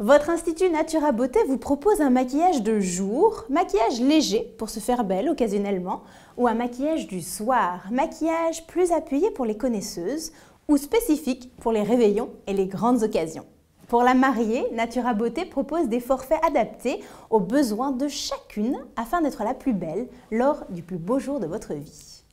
Votre institut Natura Beauté vous propose un maquillage de jour, maquillage léger pour se faire belle occasionnellement, ou un maquillage du soir, maquillage plus appuyé pour les connaisseuses, ou spécifique pour les réveillons et les grandes occasions. Pour la mariée, Natura Beauté propose des forfaits adaptés aux besoins de chacune afin d'être la plus belle lors du plus beau jour de votre vie.